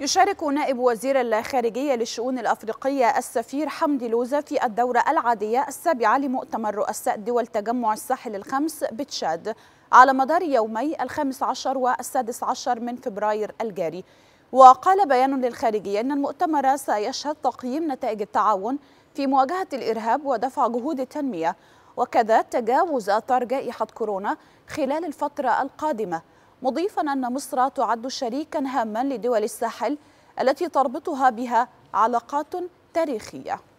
يشارك نائب وزير الخارجية للشؤون الأفريقية السفير حمدي لوزة في الدورة العادية السابعة لمؤتمر رؤساء دول تجمع الساحل الخمس بتشاد على مدار يومي الخامس عشر والسادس عشر من فبراير الجاري وقال بيان للخارجية أن المؤتمر سيشهد تقييم نتائج التعاون في مواجهة الإرهاب ودفع جهود التنمية وكذا تجاوز أثار جائحة كورونا خلال الفترة القادمة مضيفا أن مصر تعد شريكا هاما لدول الساحل التي تربطها بها علاقات تاريخية